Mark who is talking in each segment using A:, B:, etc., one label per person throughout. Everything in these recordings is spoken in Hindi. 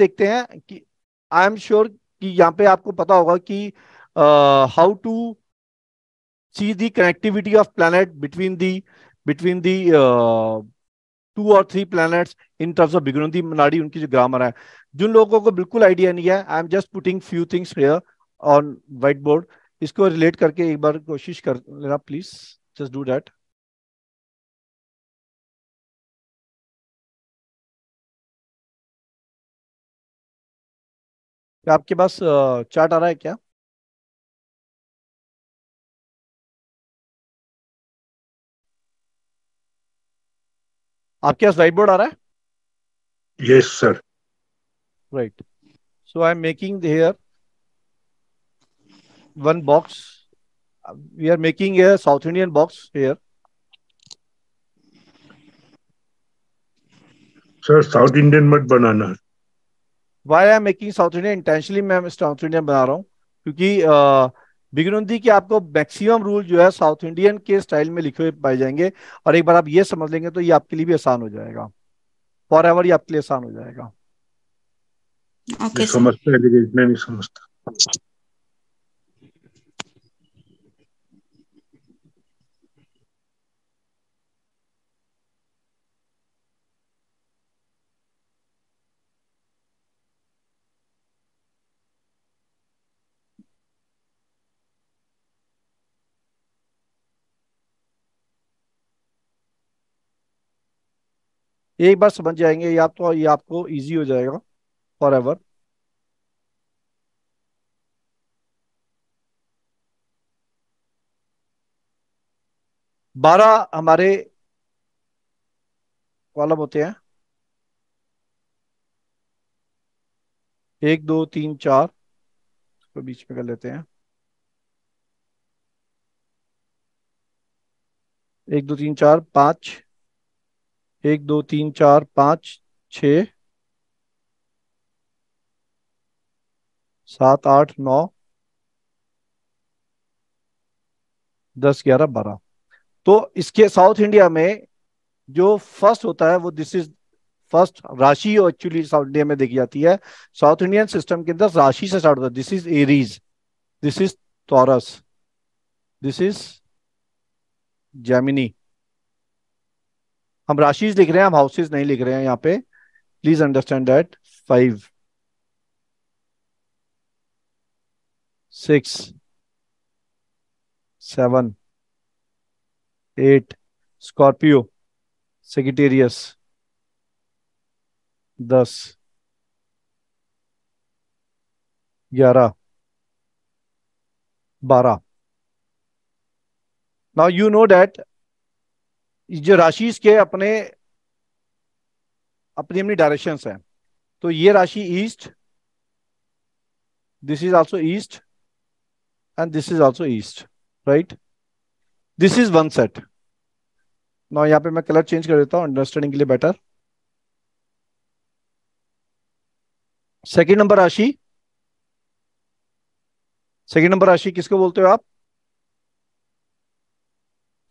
A: देखते हैं कि आई एम श्योर कि यहाँ पे आपको पता होगा कि how to see the connectivity of planet between the between the two और three planets in terms of Bhrigunandi मनाडी उनकी जो ग्रामर है जिन लोगों को बिल्कुल आइडिया नहीं है I am just putting few things here on white board इसको रिलेट करके एक बार कोशिश कर लेना प्लीज जस्ट डू डैट आपके पास चार्ट आ रहा है क्या आपके पास व्हाइट बोर्ड आ रहा है yes sir right so I am making here one box we are making a south Indian box here sir south Indian मत बनाना why I making south India intentionally मैं साउथ इंडियन बना रहा हूँ क्योंकि बिगनौंदी की आपको मैक्सिमम रूल जो है साउथ इंडियन के स्टाइल में लिखे हुए पाए जाएंगे और एक बार आप ये समझ लेंगे तो ये आपके लिए भी आसान हो जाएगा फॉर एवर ये आपके लिए आसान हो जाएगा okay, समझता है नहीं समझता एक बार समझ जाएंगे या तो ये आपको ईजी हो जाएगा फॉर एवर बारह हमारे कॉलम होते हैं एक दो तीन चार इसको बीच में कर लेते हैं एक दो तीन चार पांच एक दो तीन चार पाँच छ सात आठ नौ दस ग्यारह बारह तो इसके साउथ इंडिया में जो फर्स्ट होता है वो दिस इज फर्स्ट राशि एक्चुअली साउथ इंडिया में देखी जाती है साउथ इंडियन सिस्टम के अंदर राशि से स्टार्ट होता है this is Aries this is Taurus this is Gemini हम राशिज लिख रहे हैं हम हाउसेज नहीं लिख रहे हैं यहाँ पे please understand that five six seven eight Scorpio Sagittarius दस ग्यारह बारह नाउ यू नो डैट जो राशि के अपने अपनी अपनी डायरेक्शन है तो ये राशि east this is also east and this is also east right this is one set ना यहां पे मैं कलर चेंज कर देता हूं अंडरस्टैंडिंग के लिए बेटर सेकेंड नंबर राशि सेकेंड नंबर राशि किसको बोलते हो आप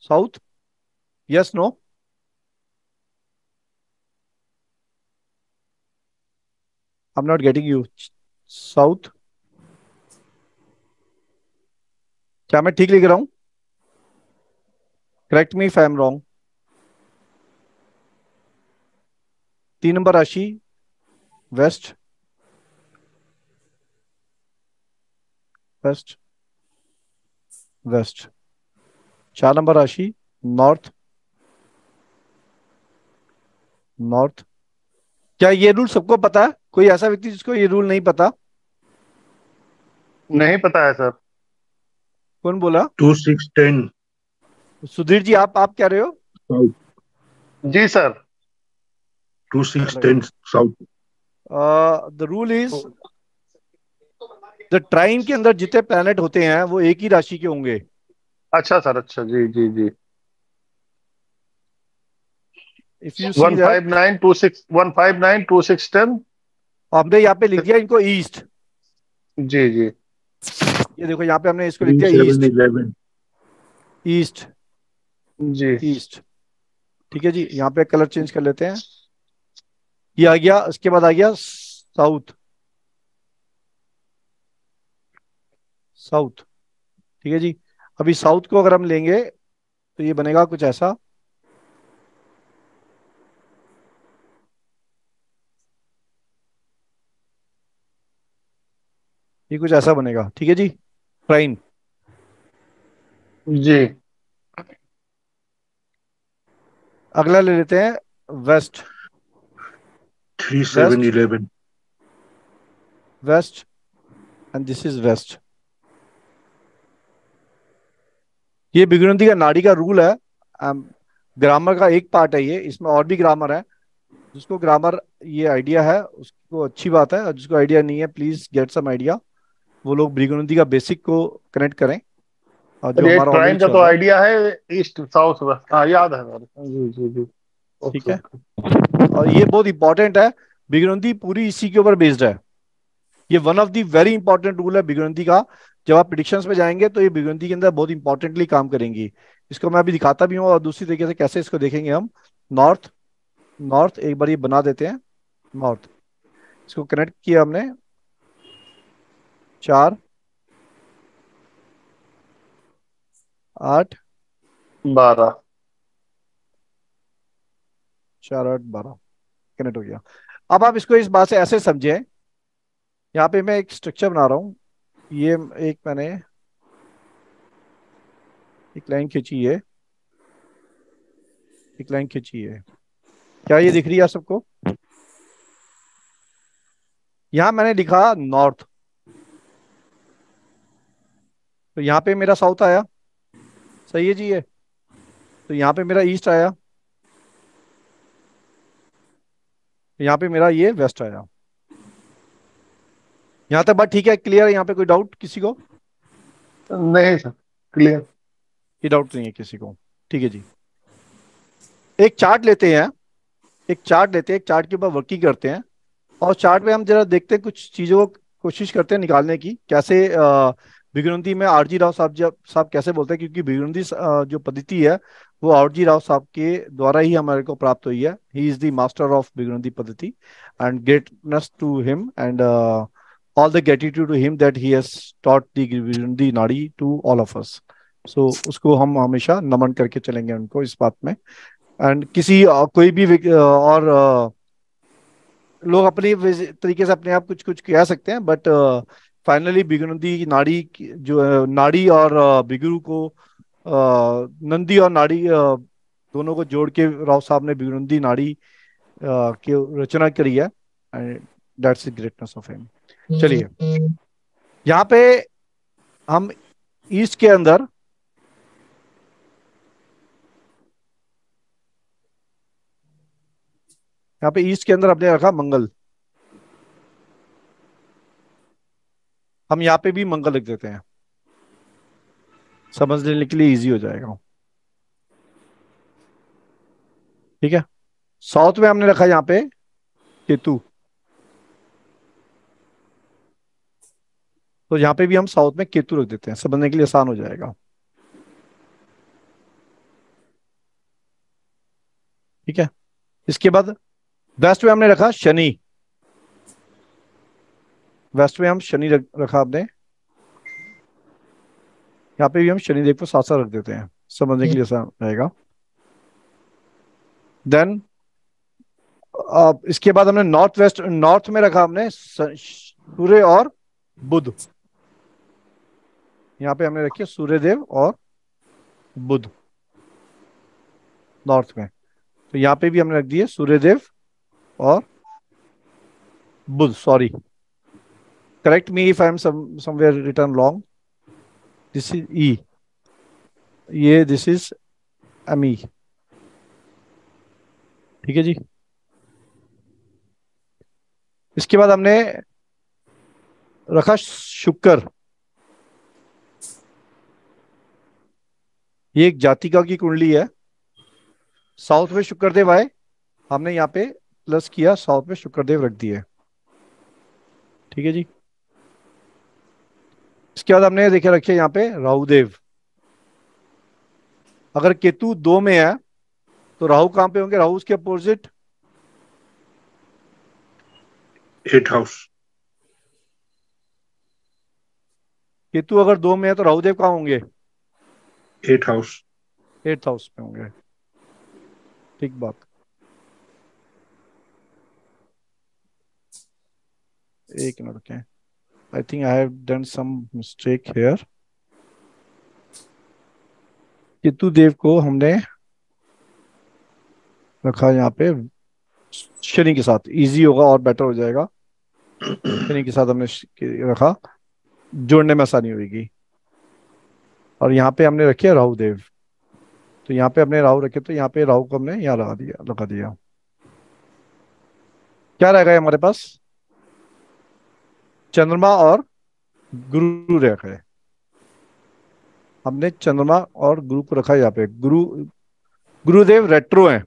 A: south yes no i'm not getting you south क्या मैं ठीक लिख रहा हूं correct me if I am wrong तीन नंबर राशि वेस्ट वेस्ट वेस्ट चार नंबर राशि नॉर्थ नॉर्थ क्या ये रूल सबको पता है कोई ऐसा व्यक्ति जिसको ये रूल नहीं पता नहीं पता है सर कौन बोला two six ten Sudhir ji आप आप क्या रहे हो जी sir two six ten south the rule is the trine के अंदर जितने प्लैनेट होते हैं वो एक ही राशि के होंगे अच्छा सर अच्छा जी जी जी if you one five nine two six one five nine two six ten हमने यहाँ पे लिख दिया इनको ईस्ट जी जी ये देखो यहाँ पे हमने इसको लिख दिया ईस्ट ईस्ट जी ईस्ट ठीक है जी यहाँ पे कलर चेंज कर लेते हैं ये आ गया इसके बाद आ गया साउथ साउथ ठीक है जी अभी साउथ को अगर हम लेंगे तो ये बनेगा कुछ ऐसा ये कुछ ऐसा बनेगा ठीक है जी प्राइम जी अगला ले लेते हैं west three seven eleven west and this is west ये बिगुनती का नाड़ी का रूल है ग्रामर um, का एक पार्ट है ये इसमें और भी ग्रामर है जिसको ग्रामर ये आइडिया है उसको अच्छी बात है जिसको आइडिया नहीं है प्लीज गेट सम आइडिया वो लोग भृगुनदी का बेसिक को कनेक्ट करें और जो हमारा ट्राइन का तो आइडिया है ईस्ट साउथ वेस्ट हां याद है जी जी जी ठीक है और ये बहुत इंपॉर्टेंट है भिगनंदी पूरी इसी के ऊपर बेस्ड है ये one of the very important rule है भिगनंदी का जब आप प्रिडिक्शंस में जाएंगे तो ये भिगनंदी के अंदर बहुत इंपॉर्टेंटली काम करेंगी इसको मैं अभी दिखाता भी हूं और दूसरी तरीके से कैसे इसको देखेंगे हम नॉर्थ नॉर्थ एक बार ये बना देते हैं नॉर्थ इसको कनेक्ट किया हमने चार आठ बारह चार आठ बारह कनेक्ट हो गया अब आप इसको इस बात से ऐसे समझे यहां पे मैं एक स्ट्रक्चर बना रहा हूं ये एक मैंने एक लाइन खींची है एक लाइन खींची है क्या ये दिख रही है आप सबको यहां मैंने लिखा नॉर्थ तो यहाँ पे मेरा साउथ आया सही है जी ये तो यहाँ पे मेरा ईस्ट आया यहाँ पे मेरा ये वेस्ट आया यहाँ तक बात ठीक है क्लियर है यहाँ पे कोई डाउट किसी को नहीं सर क्लियर ये डाउट नहीं है किसी को ठीक है जी एक चार्ट लेते हैं एक चार्ट लेते हैं एक चार्ट के ऊपर वर्किंग करते हैं और चार्ट में हम जरा देखते हैं कुछ चीज़ों को कोशिश करते हैं निकालने की कैसे आ, भिगनंदी में आरजी राव साहब जी साहब कैसे बोलते हैं क्योंकि भिगनंदी जो पद्धति है वो आरजी राव साहब के द्वारा ही हमारे को प्राप्त हुई है he is the master of Bhrigunandi पद्धति and greatness to him and all the gratitude to him that he has taught the Virindi Nadi to all of us so उसको हम हमेशा नमन करके चलेंगे उनको इस बात में एंड किसी कोई भी और लोग अपने तरीके से अपने आप कुछ कुछ कह सकते हैं बट फाइनली बिगनंदी नाड़ी जो नाड़ी और बिगुरु को नंदी और नाड़ी दोनों को जोड़ के राव साहब ने बिगुनंदी नाड़ी की रचना करी है and that's the greatness of him चलिए यहाँ पे हम ईस्ट के अंदर यहाँ पे ईस्ट के अंदर आपने रखा मंगल हम यहाँ पे भी मंगल लिख देते हैं समझ लेने के लिए इजी हो जाएगा ठीक है साउथ में हमने रखा यहाँ पे केतु तो यहाँ पे भी हम साउथ में केतु रख देते हैं समझने के लिए आसान हो जाएगा ठीक है इसके बाद वेस्ट में हमने रखा शनि वेस्ट में हम शनि रखा आपने यहाँ पे भी हम शनिदेव को साथ साथ रख देते हैं समझने के लिए ऐसा रहेगा देन अब इसके बाद हमने नॉर्थ वेस्ट नॉर्थ में रखा हमने सूर्य और बुध यहाँ पे हमने रखी सूर्य देव और बुध नॉर्थ में तो यहाँ पे भी हमने रख दिए सूर्य देव और Budh sorry correct me if i am some somewhere written wrong this is e ये दिस इज अमी ठीक है जी इसके बाद हमने रखा शुक्र ये एक जातिका की कुंडली है साउथ में शुक्रदेव आए हमने यहाँ पे प्लस किया साउथ में शुक्रदेव रख दिए ठीक है जी इसके बाद हमने देखे रखे यहाँ पे राहुदेव अगर केतु दो में है तो राहु कहां पे होंगे राहु उसके अपोजिट एट हाउस केतु अगर दो में है तो राहुदेव कहा होंगे एट हाउस एट हाउस में होंगे ठीक बात एक मिनट रुके I think I have done some mistake here. Ketu देव को हमने रखा यहाँ पे शनि के साथ इजी होगा और बेटर हो जाएगा शनि के साथ हमने रखा जोड़ने में आसानी होगी और यहाँ पे हमने रखे राहु देव तो यहाँ पे हमने राहु रखे तो यहाँ पे राहु को हमने यहाँ लगा दिया लगा दिया क्या रह गया हमारे पास चंद्रमा और गुरु रेखा है हमने चंद्रमा और गुरु को रखा यहाँ पे गुरु गुरुदेव रेट्रो हैं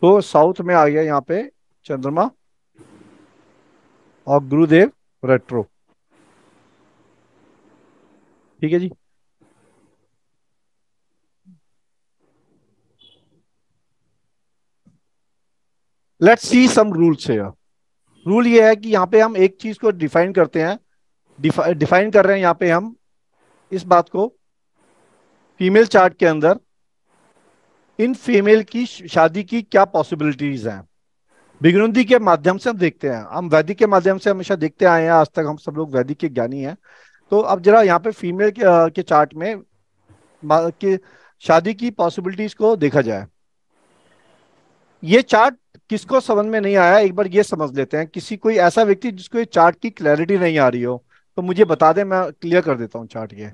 A: तो साउथ में आ गया यहाँ पे चंद्रमा और गुरुदेव रेट्रो ठीक है जी let's see some rules here rule ये है कि यहाँ पे हम एक चीज को डिफाइन करते हैं डिफाइन कर रहे हैं यहाँ पे हम इस बात को फीमेल चार्ट के अंदर इन फीमेल की शादी की क्या पॉसिबिलिटीज हैं बिगनुंदी के माध्यम से हम देखते हैं हम वैदिक के माध्यम से हमेशा देखते आए हैं आज तक हम सब लोग वैदिक के ज्ञानी हैं तो अब जरा यहाँ पे फीमेल के, के चार्ट में के शादी की पॉसिबिलिटीज को देखा जाए ये चार्ट किसको समझ में नहीं आया एक बार ये समझ लेते हैं किसी कोई ऐसा व्यक्ति जिसको ये चार्ट की क्लैरिटी नहीं आ रही हो तो मुझे बता दे मैं क्लियर कर देता हूँ चार्ट ये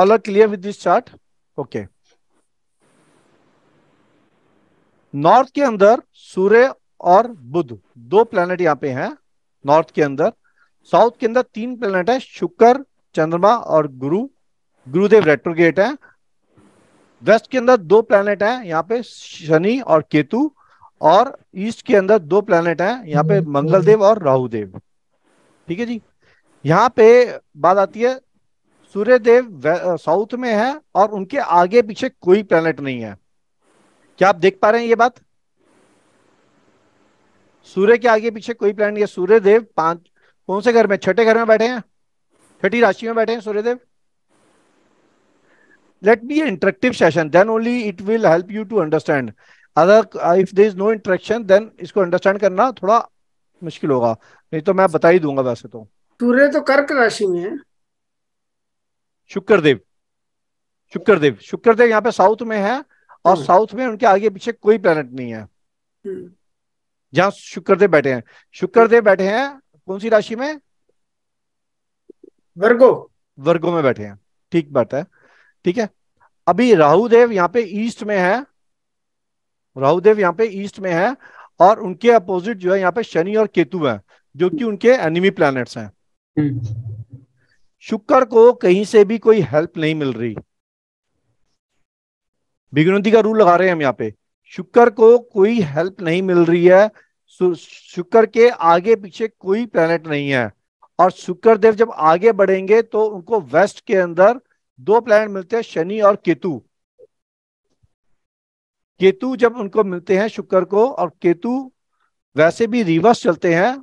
A: all are clear with this chart okay north के अंदर सूर्य और बुध दो प्लेनेट यहां पे हैं नॉर्थ के अंदर साउथ के अंदर तीन प्लेनेट है शुक्र चंद्रमा और गुरु गुरुदेव रेट्रोगेट है वेस्ट के अंदर दो प्लेनेट हैं यहाँ पे शनि और केतु और ईस्ट के अंदर दो प्लेनेट हैं यहाँ पे हम्म, मंगलदेव हम्म। और राहुदेव ठीक है जी यहाँ पे बात आती है सूर्य देव साउथ में है और उनके आगे पीछे कोई प्लेनेट नहीं है क्या आप देख पा रहे हैं ये बात सूर्य के आगे पीछे कोई प्लेनेट नहीं है सूर्य देव पांच कौन से घर में छठे घर में बैठे हैं छठी राशि में बैठे हैं Suryadev let be an interactive session then only it will help you to understand other if there is no interaction then इसको अंडरस्टैंड करना थोड़ा मुश्किल होगा नहीं तो मैं बता ही दूंगा वैसे तो सूर्य तो कर्क राशि में है शुक्रदेव शुक्रदेव शुक्रदेव यहाँ पे साउथ में है और हम्म। साउथ में उनके आगे पीछे कोई प्लेनेट नहीं है हम्म। जहाँ शुक्रदेव बैठे हैं शुक्रदेव बैठे हैं कौन सी राशि में वर्गो वर्गो में बैठे हैं ठीक बात है ठीक है अभी राहुदेव यहाँ पे ईस्ट में है राहुदेव यहाँ पे ईस्ट में है और उनके अपोजिट जो है यहाँ पे शनि और केतु है जो कि उनके एनिमी प्लैनेट्स हैं हम्म। शुक्र को कहीं से भी कोई हेल्प नहीं मिल रही विघ्नोती का रूल लगा रहे हैं हम यहाँ पे शुक्र को कोई हेल्प नहीं मिल रही है शुक्र के आगे पीछे कोई प्लेनेट नहीं है और शुक्र देव जब आगे बढ़ेंगे तो उनको वेस्ट के अंदर दो प्लैनेट मिलते हैं शनि और केतु केतु जब उनको मिलते हैं शुक्र को और केतु वैसे भी रिवर्स चलते हैं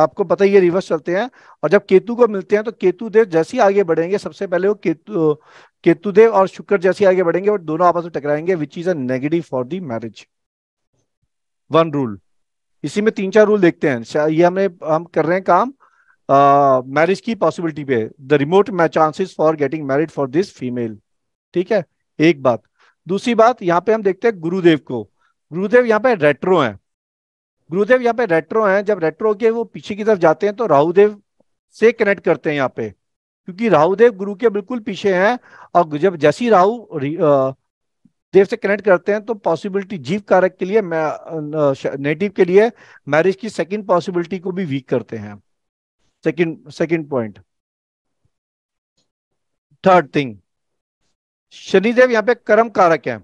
A: आपको पता ही है रिवर्स चलते हैं और जब केतु को मिलते हैं तो केतु देव जैसे ही आगे बढ़ेंगे सबसे पहले वो केतु केतु देव और शुक्र जैसे आगे बढ़ेंगे और दोनों आपस में टकराएंगे विच इज अगेटिव negative for the marriage one rule इसी में तीन चार रूल देखते हैं ये हमने हम कर रहे हैं काम मैरिज की पॉसिबिलिटी पे the remote chances for getting married for this female ठीक है एक बात दूसरी बात यहाँ पे हम देखते हैं गुरुदेव को गुरुदेव यहाँ पे रेट्रो हैं गुरुदेव यहाँ पे रेट्रो हैं जब रेट्रो के वो पीछे की तरफ जाते हैं तो राहुदेव से कनेक्ट करते हैं यहाँ पे क्योंकि राहुदेव गुरु के बिल्कुल पीछे हैं और जब जैसी राहु देव से कनेक्ट करते हैं तो पॉसिबिलिटी जीव कारक के लिए नेटिव के लिए मैरिज की सेकंड पॉसिबिलिटी को भी वीक करते हैं second second point third thing Shanidev यहाँ पे कर्म कारक है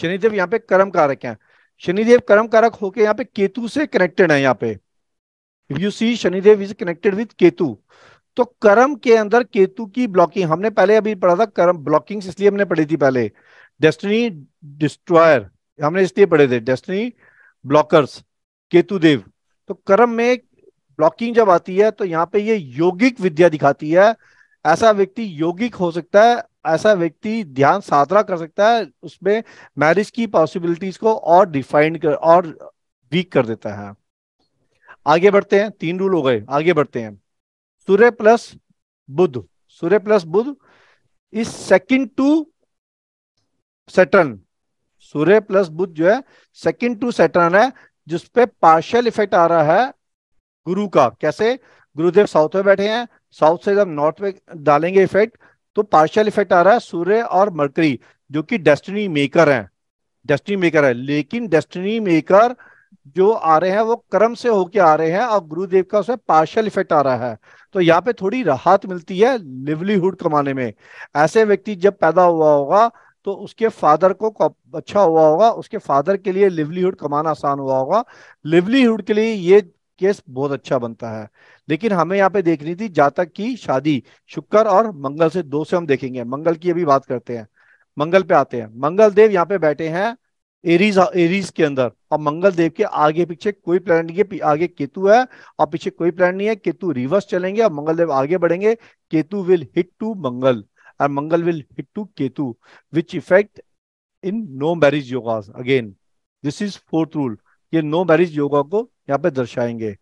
A: शनिदेव यहाँ पे कर्म कारक है शनिदेव कर्म कारक होके यहाँ पे केतु से कनेक्टेड है यहाँ पे if you see Shanidev is connected with Ketu तो कर्म के अंदर केतु की ब्लॉकिंग हमने पहले अभी पढ़ा था कर्म ब्लॉकिंग इसलिए हमने पढ़ी थी पहले डेस्टिनी डिस्ट्रॉयर हमने इसलिए पढ़े थे डेस्टिनी ब्लॉकर्स केतु देव तो कर्म में ब्लॉकिंग जब आती है तो यहाँ पे ये योगिक विद्या दिखाती है ऐसा व्यक्ति योगिक हो सकता है ऐसा व्यक्ति ध्यान साधना कर सकता है उसमें मैरिज की पॉसिबिलिटीज को और डिफाइन कर और वीक कर देता है आगे बढ़ते हैं तीन रूल हो गए आगे बढ़ते हैं Surya plus Budh Surya plus Budh is second to Saturn Surya plus Budh जो है सेकंड टू सेटर्न है जिसपे पार्शियल इफेक्ट आ रहा है गुरु का कैसे गुरुदेव साउथ में बैठे हैं साउथ से जब नॉर्थ में डालेंगे इफेक्ट तो पार्शियल इफेक्ट आ रहा है सूर्य और मरकरी जो कि डेस्टिनी मेकर हैं डेस्टिनी मेकर है लेकिन डेस्टिनी मेकर जो आ रहे हैं वो कर्म से होके आ रहे हैं और गुरुदेव का उसमें पार्शियल इफेक्ट आ रहा है तो यहाँ पे थोड़ी राहत मिलती है लिवलीहुड कमाने में ऐसे व्यक्ति जब पैदा हुआ होगा तो उसके फादर को अच्छा हुआ होगा उसके फादर के लिए लिवलीहुड कमाना आसान हुआ होगा लिवलीहुड के लिए ये केस बहुत अच्छा बनता है लेकिन हमें यहाँ पे देखनी थी जातक की शादी शुक्र और मंगल से दो से हम देखेंगे मंगल की अभी बात करते हैं मंगल पे आते हैं मंगल देव यहाँ पे बैठे हैं एरीज एरीज के अंदर और मंगल देव के आगे पीछे कोई प्लान नहीं है आगे केतु है और पीछे कोई प्लान नहीं है केतु रिवर्स चलेंगे और मंगल देव आगे बढ़ेंगे Ketu will hit to Mangal और Mangal will hit to Ketu which effect in no marriage yoga again this is fourth rule ये नो मैरिज योगा को यहाँ पे दर्शाएंगे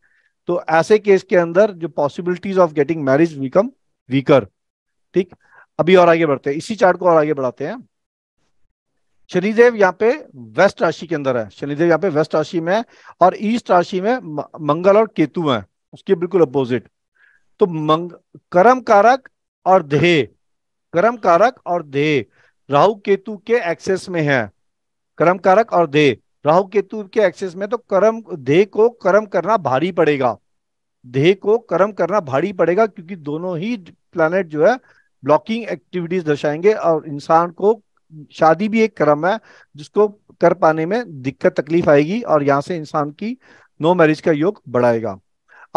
A: तो ऐसे केस के अंदर जो possibilities of getting marriage become weaker ठीक अभी और आगे बढ़ते हैं इसी चार्ट को और आगे बढ़ाते हैं शनिदेव यहाँ पे वेस्ट राशि के अंदर है शनिदेव यहाँ पे वेस्ट राशि में है और ईस्ट राशि में मंगल और केतु है उसके बिल्कुल अपोजिट तो मंग कर्म कारक और ध्येय कर्म कारक और ध्येय राहु केतु के एक्सेस में है कर्म कारक और ध्येय राहु केतु के एक्सेस में तो कर्म देह को कर्म करना भारी पड़ेगा देह को कर्म करना भारी पड़ेगा क्योंकि दोनों ही प्लानट जो है ब्लॉकिंग एक्टिविटीज दर्शाएंगे और इंसान को शादी भी एक क्रम है जिसको कर पाने में दिक्कत तकलीफ आएगी और यहाँ से इंसान की नो मैरिज का योग बढ़ाएगा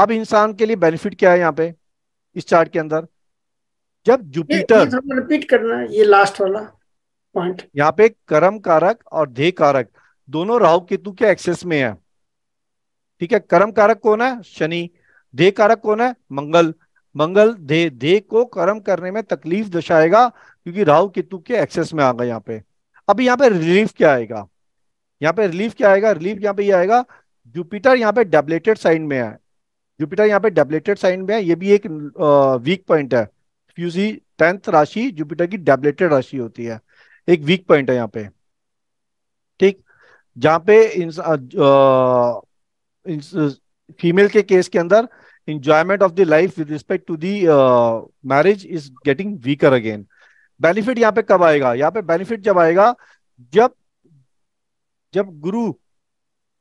A: अब इंसान के लिए बेनिफिट क्या है यहाँ पे इस चार्ट के अंदर जब जुपिटर रिपीट करना ये लास्ट वाला पॉइंट यहाँ पे कर्म कारक और देह कारक दोनों राहु केतु के एक्सेस में है ठीक है कर्म कारक कौन है शनि देह कारक कौन है मंगल मंगल देह देह को कर्म करने में तकलीफ दर्शाएगा क्योंकि राहु केतु के एक्सेस में आ गए यहाँ पे अभी यहाँ पे रिलीफ क्या आएगा यहाँ पे रिलीफ क्या आएगा रिलीफ यहाँ पे ये आएगा जुपिटर यहाँ पे डेबलेटेड साइन में है जुपिटर यहाँ पे डेबलेटेड साइन में है ये भी एक वीक पॉइंट है फ्यूजी टेंथ राशि जुपिटर की डेबलेटेड राशि होती है एक वीक पॉइंट है यहाँ पे ठीक जहां पे इन, फीमेल के केस के अंदर enjoyment of the life with respect to the marriage is getting weaker again benefit यहाँ पे कब आएगा यहाँ पे बेनिफिट जब आएगा जब जब गुरु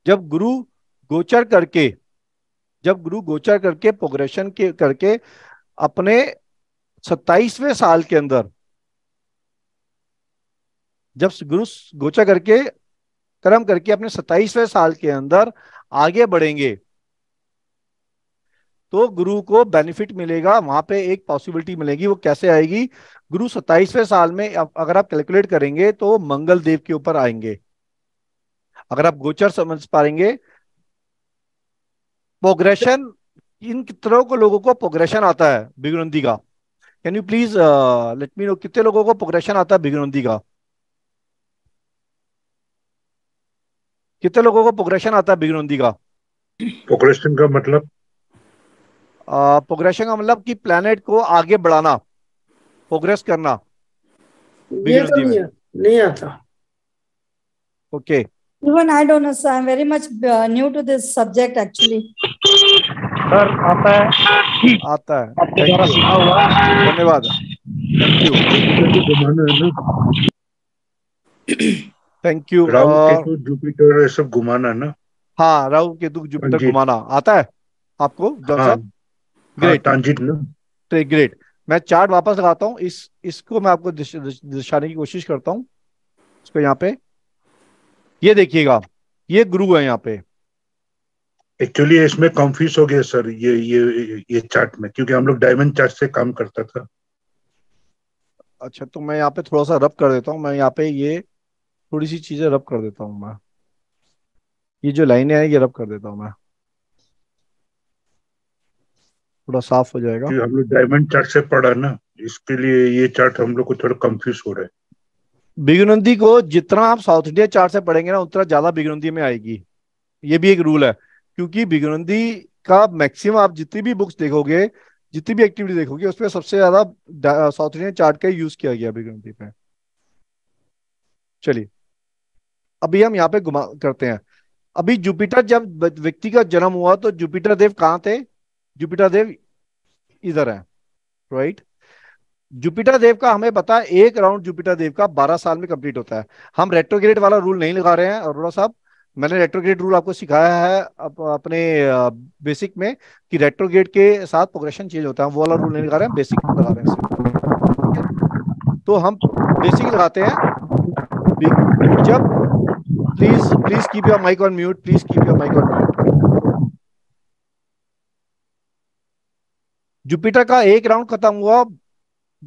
A: जब गुरु गोचर करके जब गुरु गोचर करके प्रोग्रेशन के करके अपने सत्ताईसवें साल के अंदर जब गुरु गोचर करके कर्म करके अपने सताइसवें साल के अंदर आगे बढ़ेंगे तो गुरु को बेनिफिट मिलेगा वहां पे एक पॉसिबिलिटी मिलेगी वो कैसे आएगी गुरु सताइसवें साल में अगर आप कैलकुलेट करेंगे तो मंगल देव के ऊपर आएंगे अगर आप गोचर समझ पाएंगे प्रोग्रेशन इन कितनों को लोगों को प्रोग्रेशन आता है बिगुनंदी का can you please let me know कितने लोगों को प्रोग्रेशन आता है बिगुनंदी का कितने लोगों को प्रोग्रेशन आता है बिगनौंदी का प्रोग्रेशन का मतलब प्रोग्रेशन का मतलब कि प्लेनेट को आगे बढ़ाना प्रोग्रेस करना बिगनौंदी तो में नहीं आता okay even I don't know sir I am very much new to this subject actually sir आता है आता है धन्यवाद thank you thank you Rahu uh, Ketu Jupiter ये सब घुमाना ना हाँ राहु केतु जुपिटर घुमाना आता है आपको हाँ, ग्रेट हाँ, ग्रेट मैं चार्ट वापस लगाता हूँ इस इसको मैं आपको दिश, दिश, की कोशिश करता हूँ इसको यहाँ पे ये देखिएगा ये गुरु है यहाँ पे एक्चुअली इसमें कॉन्फ्यूज हो गया सर ये ये ये चार्ट में क्योंकि हम लोग डायमंड चार्ट से काम करता था अच्छा तो मैं यहाँ पे थोड़ा सा रब कर देता हूँ मैं यहाँ पे ये थोड़ी सी चीजें रब कर देता हूँ मैं ये जो लाइनें आएगी रब कर देता हूँ मैं थोड़ा साफ हो जाएगा हम लोग डायमंड चार्ट से पढ़ा ना इसके लिए ये चार्ट हम लोग को थोड़ा कंफ्यूज हो रहा है बिगुनंदी को जितना आप साउथ इंडिया चार्ट से पढ़ेंगे ना उतना ज्यादा बिगुनंदी में आएगी ये भी एक रूल है क्योंकि बिगुनंदी का मैक्सिमम आप जितनी भी बुक्स देखोगे जितनी भी एक्टिविटी देखोगे उसमें सबसे ज्यादा साउथ इंडियन चार्ट का यूज किया गया बिगुनंदी पे चलिए अभी हम यहाँ पे घुमा करते हैं अभी जुपिटर जब व्यक्ति का जन्म हुआ तो जुपिटर देव कहाँ थे जुपिटर देव इधर है राइट जुपिटर देव का हमें पता है एक राउंड जुपिटर देव का बारह साल में कंप्लीट होता है हम रेट्रोग्रेड वाला रूल नहीं लगा रहे हैं अरोड़ा साहब मैंने रेट्रोग्रेड रूल आपको सिखाया है अप, अपने बेसिक में कि रेट्रोग्रेड के साथ प्रोग्रेशन चेंज होता है वो वाला रूल नहीं लगा रहे हैं बेसिक लगा रहे हैं तो हम बेसिक लगाते हैं जब Please, please keep your mic on mute. Please keep your mic on mute. Jupiter का एक राउंड खत्म हुआ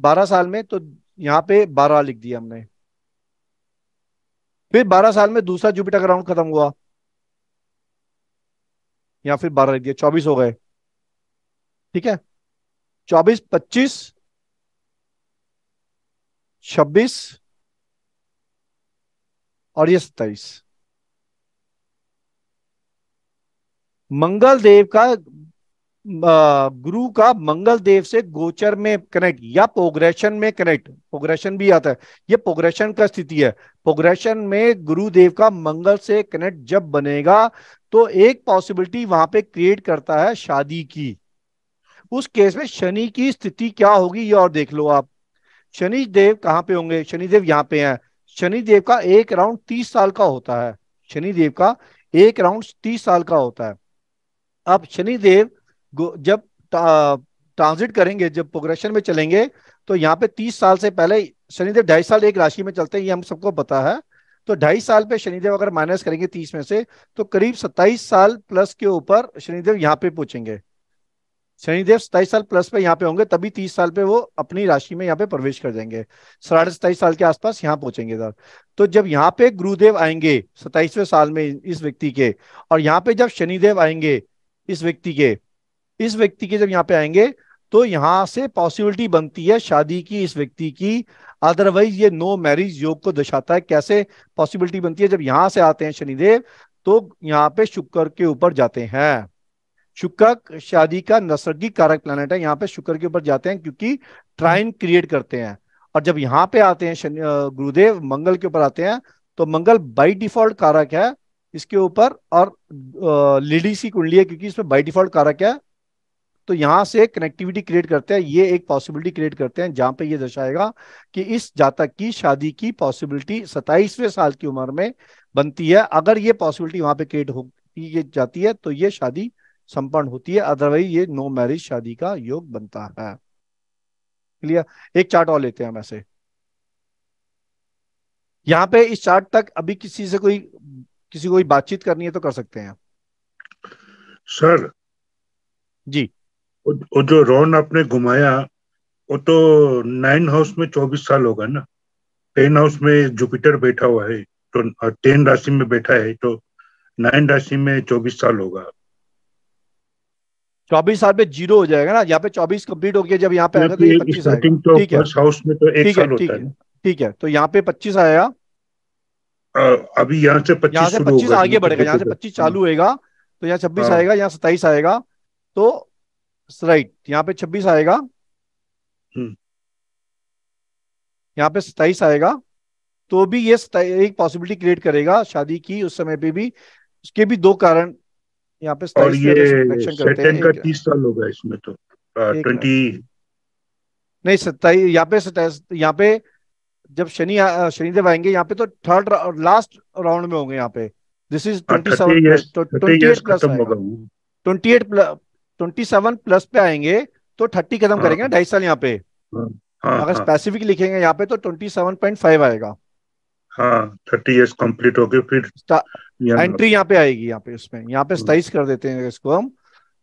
A: बारह साल में तो यहाँ पे बारह लिख दिया हमने फिर बारह साल में दूसरा जुपिटर का राउंड खत्म हुआ या फिर बारह लिख दिया चौबीस हो गए ठीक है चौबीस पच्चीस छब्बीस और ये सत्ताईस मंगल देव का गुरु का मंगल देव से गोचर में कनेक्ट या प्रोग्रेशन में कनेक्ट प्रोग्रेशन भी आता है ये प्रोग्रेशन का स्थिति है प्रोग्रेशन में गुरु देव का मंगल से कनेक्ट जब बनेगा तो एक पॉसिबिलिटी वहां पे क्रिएट करता है शादी की उस केस में शनि की स्थिति क्या होगी ये और देख लो आप शनि देव कहाँ पे होंगे शनि देव यहाँ पे हैं शनि देव का एक राउंड तीस साल का होता है शनि देव का एक राउंड तीस साल का होता है अब शनि देव जब ट्रांजिट करेंगे जब प्रोग्रेशन में चलेंगे तो यहाँ पे तीस साल से पहले शनिदेव ढाई साल एक राशि में चलते हैं ये हम सबको पता है तो ढाई साल पे शनिदेव अगर माइनस करेंगे तीस में से तो करीब सत्ताईस साल प्लस के ऊपर शनिदेव यहाँ पे पहुंचेंगे शनिदेव सताईस साल प्लस पे यहाँ पे होंगे तभी तीस साल पे वो अपनी राशि में यहाँ पे प्रवेश कर जाएंगे साढ़े सताईस साल के आसपास यहाँ पहुंचेंगे सर तो जब यहाँ पे गुरुदेव आएंगे सताइसवें साल में इस व्यक्ति के और यहाँ पे जब शनिदेव आएंगे इस व्यक्ति के इस व्यक्ति के जब यहाँ पे आएंगे तो यहाँ से पॉसिबिलिटी बनती है शादी की इस व्यक्ति की अदरवाइज ये नो मैरिज योग को दर्शाता है कैसे पॉसिबिलिटी बनती है जब यहाँ से आते हैं शनिदेव तो यहाँ पे शुक्र के ऊपर जाते हैं शुक्र शादी का नैसर्गिक कारक प्लानट है यहाँ पे शुक्र के ऊपर जाते हैं क्योंकि ट्राइन क्रिएट करते हैं और जब यहाँ पे आते हैं गुरुदेव मंगल के ऊपर आते हैं तो मंगल बाई डिफॉल्ट कारक है इसके ऊपर और लेडीज की कुंडली है क्योंकि इसमें बाय डिफॉल्ट कारक है तो यहाँ से कनेक्टिविटी क्रिएट करते हैं ये एक पॉसिबिलिटी क्रिएट करते हैं जहां पे ये दर्शाएगा कि इस जातक की शादी की पॉसिबिलिटी सताइसवें साल की उम्र में बनती है अगर ये पॉसिबिलिटी वहां पे क्रिएट हो जाती है तो ये शादी संपन्न होती है अदरवाइज ये नो मैरिज शादी का योग बनता है क्लियर एक चार्ट और लेते हैं हम ऐसे यहाँ पे इस चार्ट तक अभी किसी से कोई किसी को बातचीत करनी है तो कर सकते हैं सर जी वो जो रोन आपने घुमाया वो तो नाइन हाउस में चौबीस साल होगा ना टेन हाउस में जुपिटर बैठा हुआ है तो टेन राशि में बैठा है तो नाइन राशि में चौबीस साल होगा चौबीस साल में जीरो हो जाएगा ना यहाँ पे चौबीस कंप्लीट हो गया जब यहाँ पे आएगा तो ये मतलब पच्चीस ठीक है हाउस में तो एक साल होता है ठीक है तो यहाँ पे पच्चीस आएगा अभी यहाँ से यहाँ से पच्चीस आगे बढ़ेगा यहाँ से पच्चीस चालू होगा तो यहाँ छब्बीस हाँ। आएगा यहाँ सत्ताईस आएगा तो राइट यहाँ पे छब्बीस आएगा हम्म। यहाँ पे सत्ताईस आएगा तो भी ये एक पॉसिबिलिटी क्रिएट करेगा शादी की उस समय पे भी उसके भी दो कारण यहाँ पे और ये सेटन का तीस साल होगा इसमें तो ट्वेंटी नहीं सत्ताईस यहाँ पे सत्ताईस यहाँ पे जब शनि शनिदेव आएंगे यहाँ पे तो थर्ड लास्ट राउंड में होंगे यहाँ पे this is twenty seven twenty eight plus twenty eight plus twenty seven plus पे आएंगे तो थर्टी खत्म हाँ। करेंगे ढाई साल यहाँ पे हाँ, हाँ, अगर स्पेसिफिक लिखेंगे यहाँ पे तो ट्वेंटी सेवन पॉइंट फाइव आएगा हाँ थर्टी ईयर्स कंप्लीट हो गए फिर एंट्री यहाँ पे आएगी यहाँ पे उसमें यहाँ पे सताइस हम्म। कर देते हैं इसको हम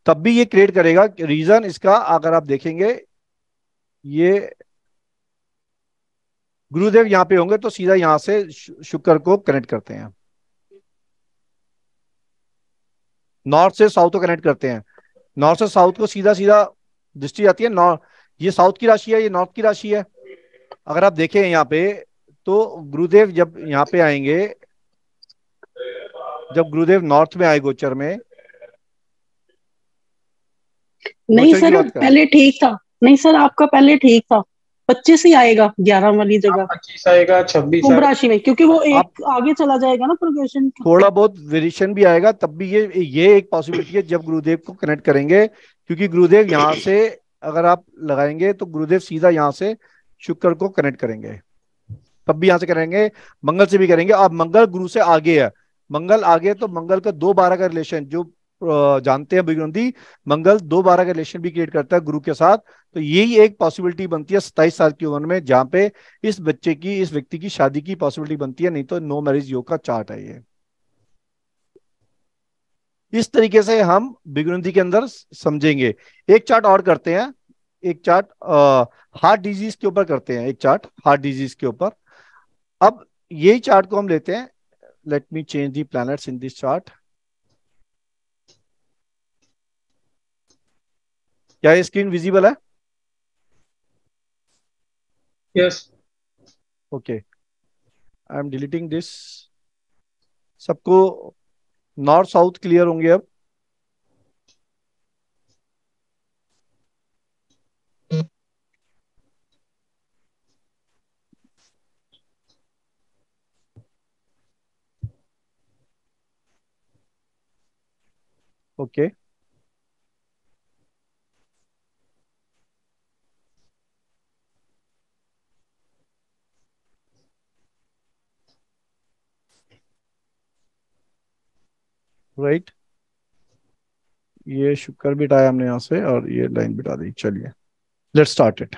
A: तब भी ये क्रिएट करेगा रीजन इसका अगर आप देखेंगे ये गुरुदेव यहाँ पे होंगे तो सीधा यहाँ से शुक्र को कनेक्ट करते हैं नॉर्थ से साउथ को कनेक्ट करते हैं नॉर्थ से साउथ को सीधा सीधा दृष्टि जाती है नॉर्थ ये साउथ की राशि है ये नॉर्थ की राशि है अगर आप देखें यहाँ पे तो गुरुदेव जब यहाँ पे आएंगे जब गुरुदेव नॉर्थ में आए गोचर में नहीं सर पहले ठीक था नहीं सर आपका पहले ठीक था पच्चीस ही आएगा ग्यारह वाली जगह हाँ, पच्चीस आएगा छब्बीस कुंभ राशि में क्योंकि वो एक आगे चला जाएगा ना प्रोग्रेशन थोड़ा बहुत वेरिएशन भी आएगा तब भी ये ये एक पॉसिबिलिटी है जब गुरुदेव को कनेक्ट करेंगे क्योंकि गुरुदेव यहाँ से अगर आप लगाएंगे तो गुरुदेव सीधा यहाँ से शुक्र को कनेक्ट करेंगे तब भी यहां से करेंगे मंगल से भी करेंगे और मंगल गुरु से आगे है मंगल आगे तो मंगल का दो बारह का रिलेशन जो जानते हैं बिग्रंदी मंगल दो बारह का रिलेशन भी क्रिएट करता है गुरु के साथ तो यही एक पॉसिबिलिटी बनती है सताइस साल की उम्र में जहां पे इस बच्चे की इस व्यक्ति की शादी की पॉसिबिलिटी बनती है नहीं तो नो मैरिज योग का चार्ट है ये इस तरीके से हम बिग्रंदी के अंदर समझेंगे एक चार्ट और करते हैं एक चार्ट हार्ट डिजीज के ऊपर करते हैं एक चार्ट हार्ट डिजीज के ऊपर अब यही चार्ट को हम लेते हैं let me change the planets in this chart क्या ये स्क्रीन विजिबल है yes okay I am deleting this सबको नॉर्थ साउथ क्लियर होंगे अब ओके राइट ये शुक्र बिटाया हमने यहां से और ये लाइन बिटा दी चलिए let's start it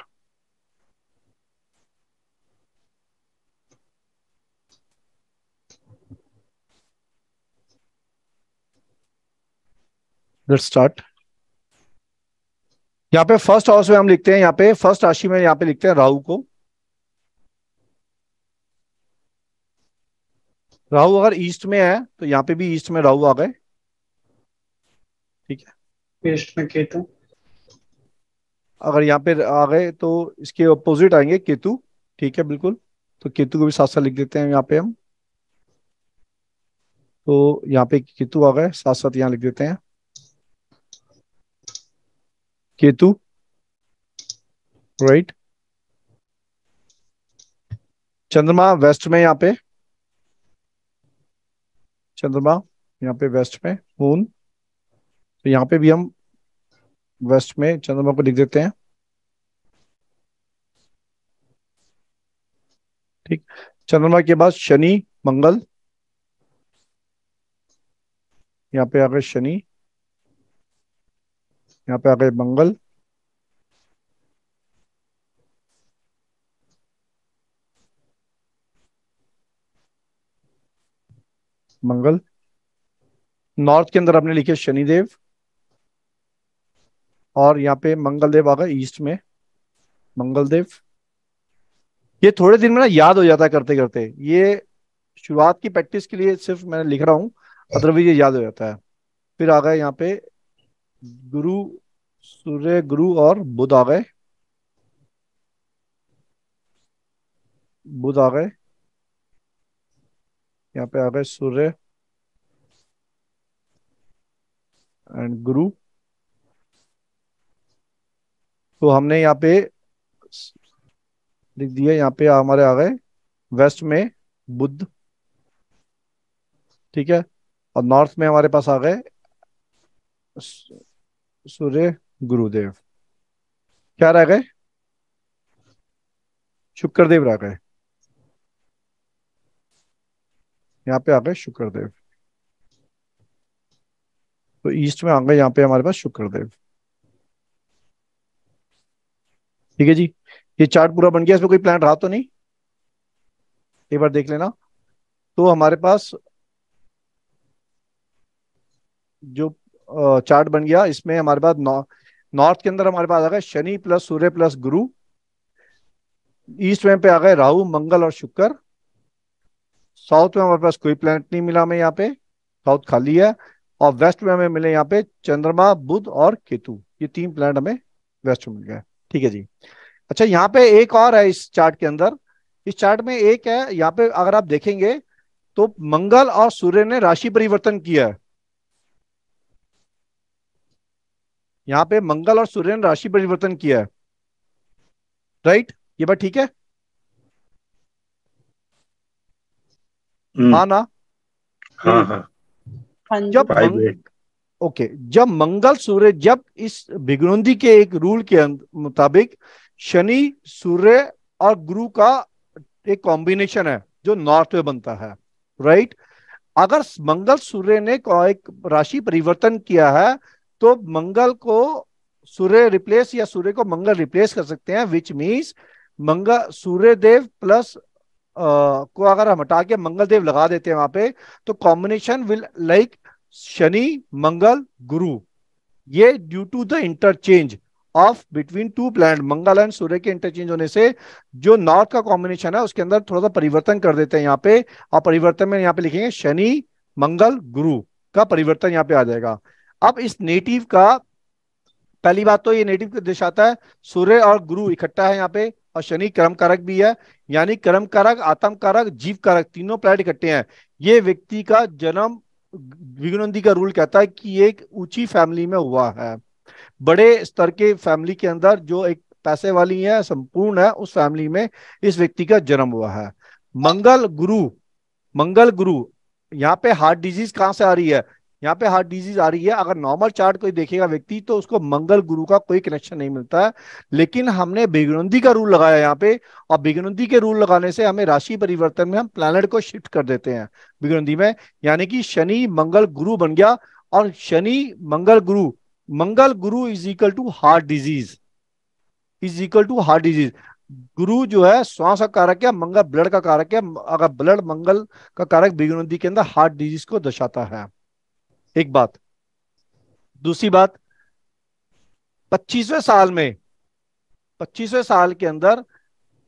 A: let's start यहाँ पे फर्स्ट हाउस में हम लिखते हैं यहाँ पे फर्स्ट राशि में यहाँ पे लिखते हैं राहु को राहु अगर ईस्ट में है तो यहाँ पे भी ईस्ट में राहु आ गए ठीक है ईस्ट में केतु अगर यहाँ पे आ गए तो इसके अपोजिट आएंगे केतु ठीक है बिल्कुल तो केतु को भी साथ साथ लिख देते हैं यहाँ पे हम तो यहाँ पे केतु आ गए साथ साथ यहाँ लिख देते हैं राइट right? चंद्रमा वेस्ट में यहाँ पे चंद्रमा यहाँ पे वेस्ट में मून तो यहाँ पे भी हम वेस्ट में चंद्रमा को लिख देते हैं ठीक चंद्रमा के बाद शनि मंगल यहाँ पे आ गए शनि यहाँ पे आ गए बंगल मंगल नॉर्थ के अंदर आपने लिखे शनिदेव और यहाँ पे मंगलदेव आ गए ईस्ट में मंगलदेव ये थोड़े दिन में ना याद हो जाता है करते करते ये शुरुआत की प्रैक्टिस के लिए सिर्फ मैं लिख रहा हूं अदरवाइज ये याद हो जाता है फिर आ गया यहाँ पे गुरु सूर्य गुरु और बुध आ गए बुध आ गए यहाँ पे आ गए सूर्य एंड गुरु तो हमने यहाँ पे लिख दिया यहाँ पे हमारे आ गए वेस्ट में बुद्ध ठीक है और नॉर्थ में हमारे पास आ गए सूर्य गुरुदेव क्या रह गए शुक्रदेव रह गए यहाँ पे आ गए शुक्रदेव तो ईस्ट में आ गए यहाँ पे हमारे पास शुक्रदेव ठीक है जी ये चार्ट पूरा बन गया इसमें कोई प्लान रहा तो नहीं एक बार देख लेना तो हमारे पास जो चार्ट बन गया इसमें हमारे पास नॉर्थ के अंदर हमारे पास आ गए Shani plus Surya plus Guru east में पे आ गए राहु मंगल और शुक्र साउथ में हमारे पास कोई प्लेनेट नहीं मिला हमें यहाँ पे साउथ खाली है और वेस्ट में हमें मिले यहाँ पे चंद्रमा बुध और केतु ये तीन प्लेनेट हमें वेस्ट में मिल गए ठीक है जी अच्छा यहाँ पे एक और है इस चार्ट के अंदर इस चार्ट में एक है यहाँ पे अगर आप देखेंगे तो मंगल और सूर्य ने राशि परिवर्तन किया है यहाँ पे मंगल और सूर्य ने राशि परिवर्तन किया है राइट ये बात ठीक है हम्म। हाँ ना हाँ, हाँ जब ओके जब मंगल सूर्य जब इस भिगनोंदी के एक रूल के अं- मुताबिक शनि सूर्य और गुरु का एक कॉम्बिनेशन है जो नॉर्थ में बनता है राइट अगर मंगल सूर्य ने एक राशि परिवर्तन किया है तो मंगल को सूर्य रिप्लेस या सूर्य को मंगल रिप्लेस कर सकते हैं which means Mangal Surya Dev plus आ, को अगर हम हटा के मंगल देव लगा देते हैं वहां पे तो combination will like Shani Mangal Guru ये due to the interchange of between two planet Mangal and Surya के इंटरचेंज होने से जो नॉर्थ का कॉम्बिनेशन है उसके अंदर थोड़ा सा परिवर्तन कर देते हैं यहाँ पे और परिवर्तन में यहाँ पे लिखेंगे शनि मंगल गुरु का परिवर्तन यहाँ पे आ जाएगा अब इस नेटिव का पहली बात तो ये नेटिव को दर्शाता है सूर्य और गुरु इकट्ठा है यहाँ पे और शनि कर्म कारक भी है यानी कर्म कारक आत्म कारक जीव कारक तीनों प्लेट इकट्ठे हैं ये व्यक्ति का जन्म विघ्नंदी का रूल कहता है कि एक ऊंची फैमिली में हुआ है बड़े स्तर के फैमिली के अंदर जो एक पैसे वाली है संपूर्ण है उस फैमिली में इस व्यक्ति का जन्म हुआ है मंगल गुरु मंगल गुरु यहाँ पे हार्ट डिजीज कहां से आ रही है यहाँ पे हार्ट डिजीज आ रही है अगर नॉर्मल चार्ट कोई देखेगा व्यक्ति तो उसको मंगल गुरु का कोई कनेक्शन नहीं मिलता है लेकिन हमने बिगनंदी का रूल लगाया यहाँ पे और बेगनंदी के रूल लगाने से हमें राशि परिवर्तन में हम प्लानट को शिफ्ट कर देते हैं बिगनंदी में यानी कि शनि मंगल गुरु बन गया और Shani Mangal Guru Mangal Guru is equal to heart disease is equal to heart disease Guru जो है श्वास का कारक है मंगल ब्लड का कारक है अगर ब्लड मंगल का कारक बेगनंदी के अंदर हार्ट डिजीज को दर्शाता है एक बात दूसरी बात पच्चीसवें साल में पच्चीसवें साल के अंदर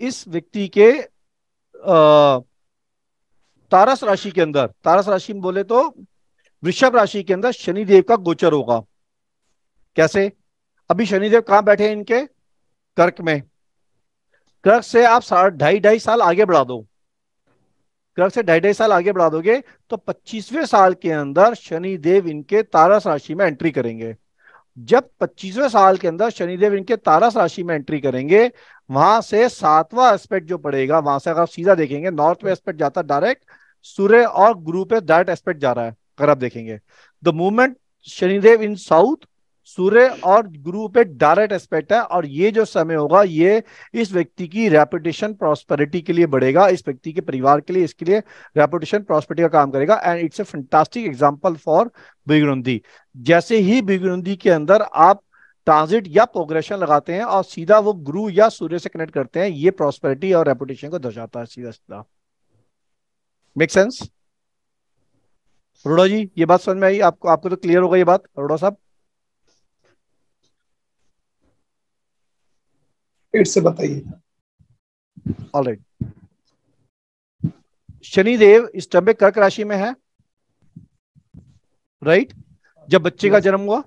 A: इस व्यक्ति के आ, तारस राशि के अंदर तारस राशि में बोले तो वृषभ राशि के अंदर शनिदेव का गोचर होगा कैसे अभी शनिदेव कहां बैठे हैं इनके कर्क में कर्क से आप ढाई ढाई साल आगे बढ़ा दो गर्भ से ढाई ढाई साल आगे बढ़ा दोगे तो पच्चीसवें साल के अंदर शनि देव इनके तारस राशि में एंट्री करेंगे जब पच्चीसवें साल के अंदर शनिदेव इनके तारस राशि में एंट्री करेंगे वहां से सातवां एस्पेक्ट जो पड़ेगा वहां से अगर आप सीधा देखेंगे नॉर्थ में एस्पेक्ट जाता है डायरेक्ट सूर्य और गुरु पे डायरेक्ट एस्पेक्ट जा रहा है अगर आप देखेंगे the movement Shanidev in south Surya और गुरु पे डायरेक्ट एस्पेक्ट है और ये जो समय होगा ये इस व्यक्ति की रेपुटेशन प्रॉस्पेरिटी के लिए बढ़ेगा इस व्यक्ति के परिवार के लिए इसके लिए रेपुटेशन प्रॉस्पेरिटी का काम करेगा and it's a fantastic example for बिगनंदी जैसे ही बिगनंदी के अंदर आप ट्रांजिट या प्रोग्रेशन लगाते हैं और सीधा वो गुरु या सूर्य से कनेक्ट करते हैं ये प्रॉस्पेरिटी और रेपुटेशन को दर्शाता है सीधा सीधा मेक सेंस रोडो जी ये बात समझ में आई आपको आपको तो क्लियर होगा ये बात रोडो साहब फिर से बताइए ऑलराइट शनिदेव स्टम्बिक कर्क राशि में है राइट right? जब बच्चे का जन्म हुआ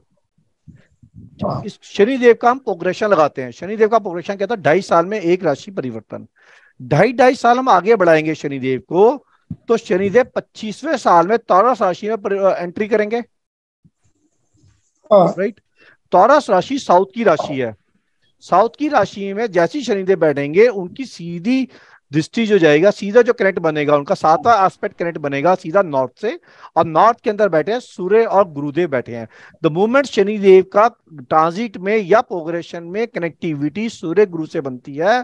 A: हाँ। इस शनिदेव का हम प्रोग्रेशन लगाते हैं शनिदेव का प्रोग्रेशन क्या था ढाई साल में एक राशि परिवर्तन ढाई ढाई साल हम आगे बढ़ाएंगे शनिदेव को तो शनिदेव पच्चीसवें साल में तौरस राशि में एंट्री करेंगे राइट हाँ। तौरस राशि साउथ की राशि है साउथ की राशि में जैसी शनिदेव बैठेंगे उनकी सीधी दृष्टि जो जाएगा सीधा जो कनेक्ट बनेगा उनका सातवा एस्पेक्ट कनेक्ट बनेगा सीधा नॉर्थ से और नॉर्थ के अंदर बैठे हैं सूर्य और गुरुदेव बैठे हैं द मूवमेंट शनिदेव का ट्रांजिट में या प्रोग्रेशन में कनेक्टिविटी सूर्य गुरु से बनती है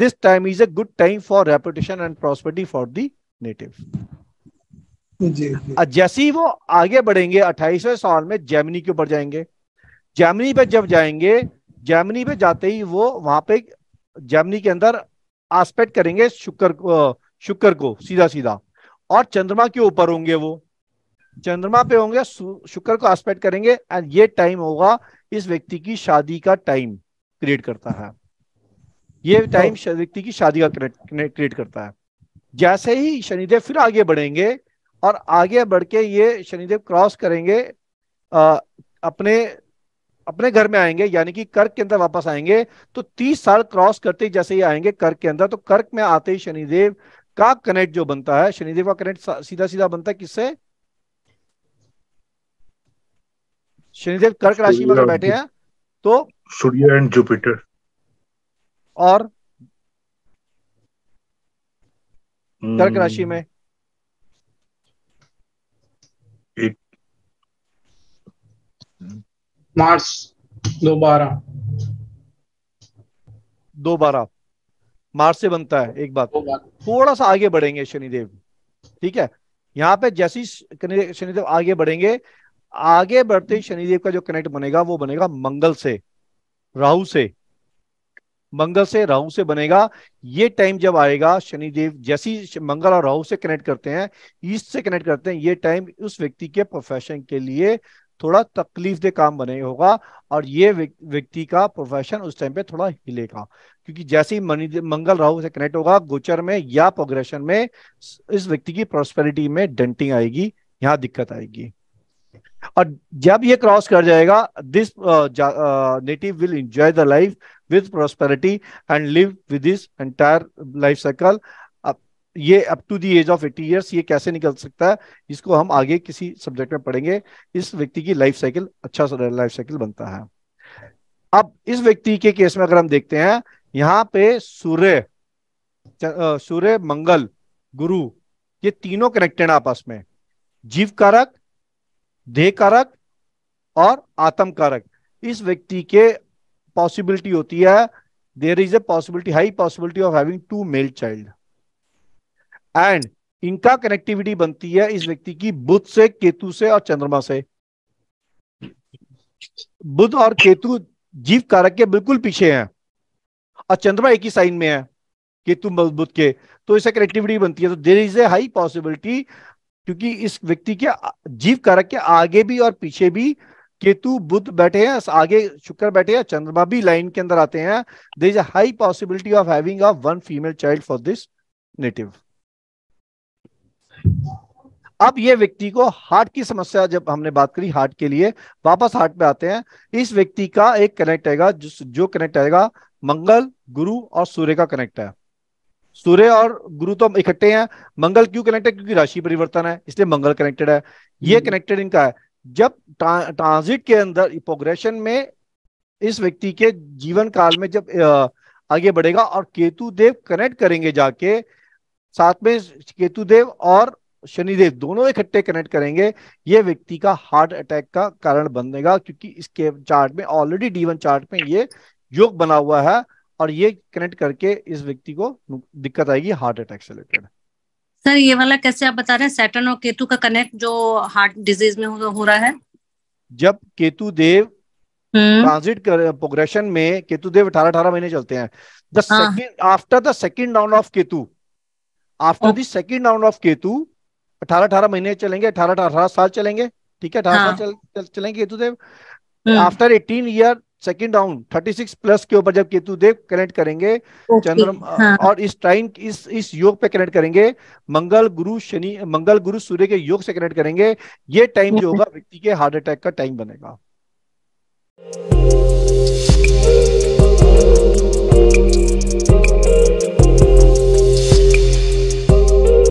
A: this time is a good time for reputation and prosperity for the native जैसे ही वो आगे बढ़ेंगे अट्ठाईसवें साल में जैमिनी के ऊपर जाएंगे जैमिनी पर जब जाएंगे जर्मनी पे जाते ही वो वहां पे जर्मनी के अंदर आस्पेक्ट करेंगे शुक्र शुक्र को सीधा सीधा और चंद्रमा के ऊपर होंगे वो चंद्रमा पे होंगे शुक्र को आस्पेक्ट करेंगे एंड ये टाइम होगा इस व्यक्ति की शादी का टाइम क्रिएट करता है ये टाइम तो व्यक्ति की शादी का क्रिएट करता है जैसे ही शनिदेव फिर आगे बढ़ेंगे और आगे बढ़ के ये शनिदेव क्रॉस करेंगे आ, अपने अपने घर में आएंगे यानी कि कर्क के अंदर वापस आएंगे तो तीस साल क्रॉस करते ही जैसे ही आएंगे कर्क के अंदर तो कर्क में आते ही शनिदेव का कनेक्ट जो बनता है शनिदेव का कनेक्ट सीधा सीधा बनता है किससे शनिदेव कर्क राशि में बैठे हैं तो सूर्य एंड जुपिटर और हम्म। कर्क राशि में मार्स दो बारह दो बारह मार्च से बनता है एक बात थोड़ा सा आगे बढ़ेंगे शनिदेव ठीक है यहाँ पे जैसे ही शनिदेव आगे बढ़ेंगे आगे बढ़ते ही शनिदेव का जो कनेक्ट बनेगा वो बनेगा मंगल से राहु से मंगल से राहु से बनेगा ये टाइम जब आएगा शनिदेव जैसी मंगल और राहु से कनेक्ट करते हैं ईस्ट से कनेक्ट करते हैं ये टाइम उस व्यक्ति के प्रोफेशन के लिए थोड़ा तकलीफ दे काम बने होगा और ये व्यक्ति का प्रोफेशन उस टाइम पे थोड़ा हिलेगा क्योंकि जैसे ही मंगल राहु से कनेक्ट होगा गोचर में या प्रोग्रेशन में इस व्यक्ति की प्रोस्पेरिटी में डेंटिंग आएगी यहाँ दिक्कत आएगी और जब ये क्रॉस कर जाएगा this native will enjoy the life with prosperity and live with this entire life cycle ये up to the age of eighty years ये कैसे निकल सकता है इसको हम आगे किसी सब्जेक्ट में पढ़ेंगे इस व्यक्ति की लाइफ साइकिल अच्छा लाइफ साइकिल बनता है अब इस व्यक्ति के केस में अगर हम देखते हैं यहाँ पे सूर्य सूर्य मंगल गुरु ये तीनों कनेक्टेड आपस में जीव कारक देह कारक और आत्म कारक इस व्यक्ति के पॉसिबिलिटी होती है there is a possibility high possibility of having two male child and इनका कनेक्टिविटी बनती है इस व्यक्ति की बुध से केतु से और चंद्रमा से बुध और केतु जीव कारक के बिल्कुल पीछे हैं और चंद्रमा एक ही साइन में है केतु बुध के तो इसे कनेक्टिविटी बनती है तो there is a high possibility क्योंकि इस व्यक्ति के जीव कारक के आगे भी और पीछे भी केतु बुद्ध बैठे हैं आगे शुक्र बैठे हैं चंद्रमा भी लाइन के अंदर आते हैं there is a high possibility of having a one female child for this native अब ये व्यक्ति को हार्ट की समस्या जब हमने बात करी हार्ट के लिए वापस हार्ट पे आते हैं इस व्यक्ति का एक कनेक्ट आएगा जो, कनेक्ट आएगा मंगल गुरु और सूर्य का कनेक्ट है सूर्य और गुरु तो इकट्ठे हैं मंगल क्यों कनेक्ट है क्योंकि राशि परिवर्तन है इसलिए मंगल कनेक्टेड है ये कनेक्टेड हम्म। इनका है जब ट्रा, ट्रांजिट के अंदर प्रोग्रेशन में इस व्यक्ति के जीवन काल में जब आगे बढ़ेगा और केतु देव कनेक्ट करेंगे जाके साथ में केतुदेव और शनिदेव दोनों इकट्ठे कनेक्ट करेंगे ये व्यक्ति का हार्ट अटैक का कारण बनेगा क्योंकि इसके चार्ट में ऑलरेडी डी वन चार्ट में ये योग बना हुआ है और ये कनेक्ट करके इस व्यक्ति को दिक्कत आएगी हार्ट अटैक से रिलेटेड सर ये वाला कैसे आप बता रहे हैं सैटर्न और केतु का कनेक्ट जो हार्ट डिजीज में हो, रहा है जब केतु देव ट्रांजिट हम्म। कर प्रोग्रेशन में केतु देव अठारह अठारह महीने चलते हैं the second after the second round of Ketu after the second round of Ketu अठारह अठारह महीने चलेंगे अठारह अठारह साल चलेंगे ठीक है अठारह हाँ. साल चल, चल, चलेंगे Ketu Dev after eighteen year second round thirty six plus के ऊपर जब केतु देव कनेक्ट करेंगे चंद्र हाँ. और इस टाइम इस इस योग पे कनेक्ट करेंगे मंगल गुरु शनि मंगल गुरु सूर्य के योग से कनेक्ट करेंगे ये टाइम जो होगा व्यक्ति के हार्ट अटैक का टाइम बनेगा